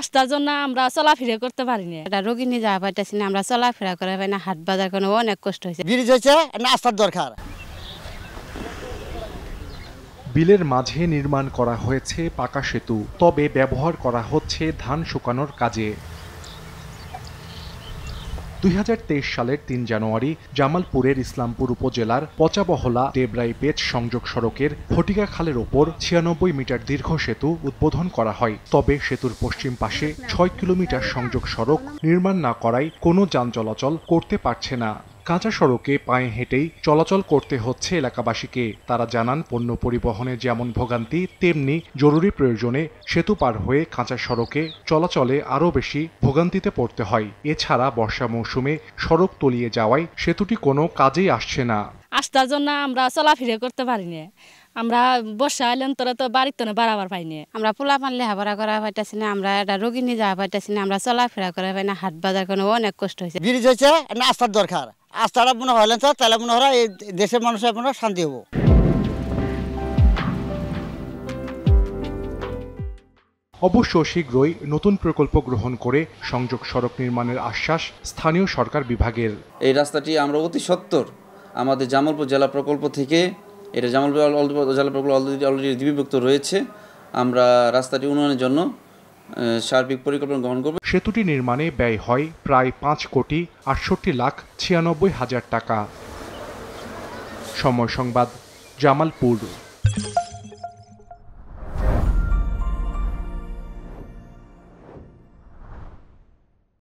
আসতার জন্য আমরা চলাফেরা করতে পারি না এটা রোগী নিয়ে যাওয়া পাইতেছি না আমরা চলাফেরা করে পাই না হাট বাজার করে অনেক কষ্ট হয়েছে ব্রিজ হয়েছে আসতার দরকার বিলের মাঝে নির্মাণ করা হয়েছে পাকা সেতু তবে ব্যবহার করা হচ্ছে ধান শুকানোর কাজে দুই সালের তিন জানুয়ারি জামালপুরের ইসলামপুর উপজেলার পচাবহলা দেবরাই পেচ সংযোগ সড়কের ফটিকা খালের ওপর ছিয়ানব্বই মিটার দীর্ঘ সেতু উদ্বোধন করা হয় তবে সেতুর পশ্চিম পাশে ছয় কিলোমিটার সংযোগ সড়ক নির্মাণ না করায় কোনো যান চলাচল করতে পারছে না কাঁচা সড়কে পায়ে হেঁটেই চলাচল করতে হচ্ছে এলাকাবাসীকে তারা জানান পণ্য পরিবহনে যেমন ভোগান্তি তেমনি জরুরি প্রয়োজনে সেতু পার হয়ে কাঁচা সড়কে চলাচলে আরও বেশি ভোগান্তিতে পড়তে হয় এছাড়া বর্ষা মৌসুমে সড়ক তলিয়ে যাওয়ায় সেতুটি কোনো কাজেই আসছে না আসতার জন্য আমরা চলাফিরে করতে পারি না আমরা বসা এলেন তোর তো বাড়িতে না বাড়াবার পাই না আমরা পোলা পান লেহাপড়া করা পাইতেছি না আমরা একটা রোগী নিয়ে যাওয়া পাইতেছি না আমরা চলাফেরা করা পাই না হাট বাজার কোনো অনেক কষ্ট হয়েছে ব্রিজ হয়েছে না আস্তার দরকার আস্থাটা মনে হলেন স্যার তাহলে মনে হয় এই দেশের মানুষের আপনারা শান্তি হবো অবশ্য শীঘ্রই নতুন প্রকল্প গ্রহণ করে সংযোগ সড়ক নির্মাণের আশ্বাস স্থানীয় সরকার বিভাগের এই রাস্তাটি আমরা অতি সত্তর আমাদের জামালপুর জেলা প্রকল্প থেকে এটা জামালপুর জেলা প্রকল্প অলরেডি অলরেডি বিভক্ত রয়েছে আমরা রাস্তাটি উন্নয়নের জন্য সার্বিক পরিকল্পনা গ্রহণ করবে সেতুটি নির্মাণে ব্যয় হয় প্রায় পাঁচ কোটি আটষট্টি লাখ ছিয়ানব্বই হাজার টাকা সময় সংবাদ জামালপুর